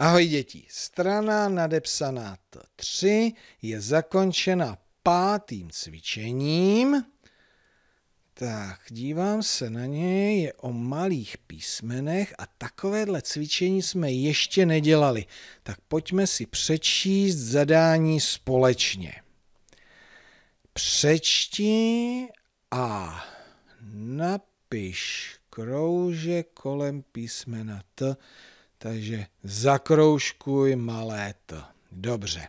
Ahoj děti, strana nadepsaná T3 je zakončena pátým cvičením. Tak, dívám se na něj, je o malých písmenech a takovéhle cvičení jsme ještě nedělali. Tak pojďme si přečíst zadání společně. Přečti a napiš krouže kolem písmena T takže zakroužkuj malé T. Dobře.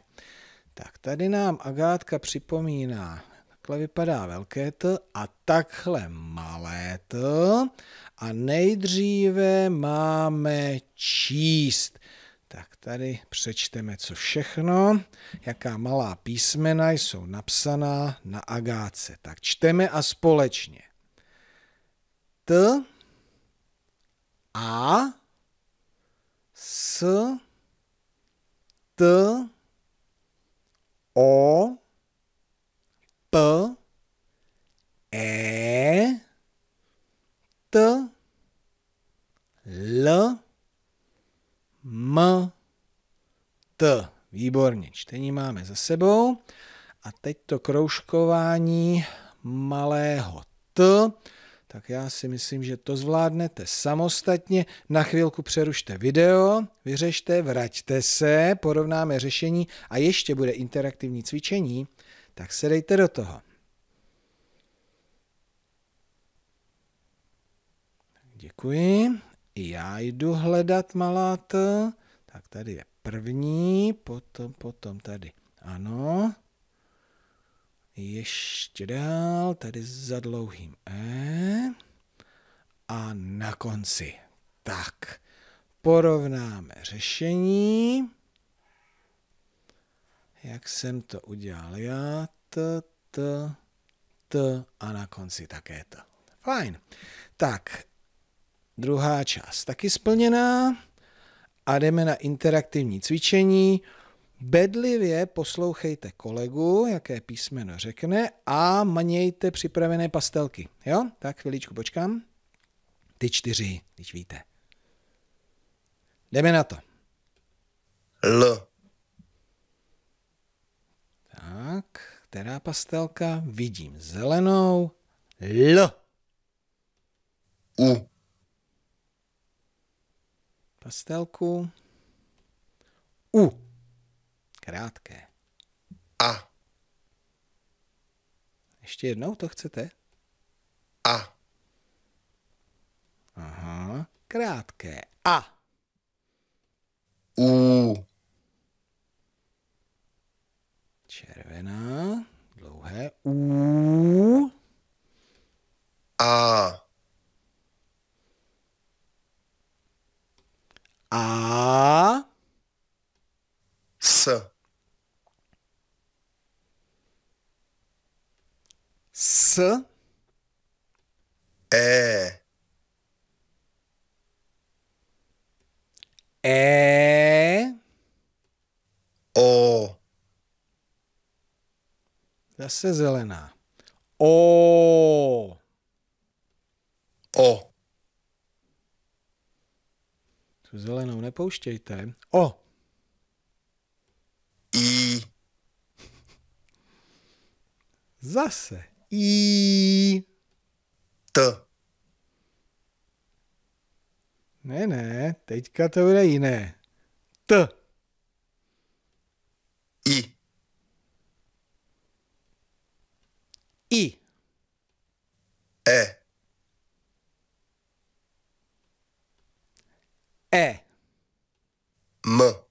Tak tady nám Agátka připomíná, takhle vypadá velké T a takhle malé T. A nejdříve máme číst. Tak tady přečteme, co všechno, jaká malá písmena jsou napsaná na agáce. Tak čteme a společně. T, A, s T O P E T L M T. Výborně, čtení máme za sebou. A teď to kroužkování malého T tak já si myslím, že to zvládnete samostatně. Na chvilku přerušte video, vyřešte, vraťte se, porovnáme řešení a ještě bude interaktivní cvičení, tak se dejte do toho. Děkuji. I já jdu hledat malát. Tak tady je první, potom, potom tady. Ano. Ještě dál, tady za dlouhým E. A na konci tak porovnáme řešení. Jak jsem to udělal já? T, t, t a na konci také to. Fajn. Tak, druhá část taky splněná a jdeme na interaktivní cvičení. Bedlivě poslouchejte kolegu, jaké písmeno řekne a manějte připravené pastelky. Jo? Tak chviličku počkám ty čtyři, když víte. Jdeme na to. L. Tak, která pastelka? Vidím zelenou. L. U. Pastelku. U. Krátké. A. Ještě jednou to chcete? krátké A. U. Červená, dlouhé U. A. A. S. S. E. E. O. Zase zelená. O. O. Tu zelenou nepouštějte. O. I. Zase. I. T. Né, né? Tem indicativo aí, né? T. I. I. É. É. M.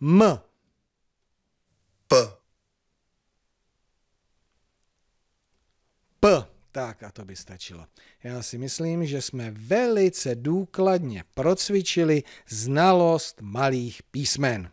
M. Tak a to by stačilo. Já si myslím, že jsme velice důkladně procvičili znalost malých písmen.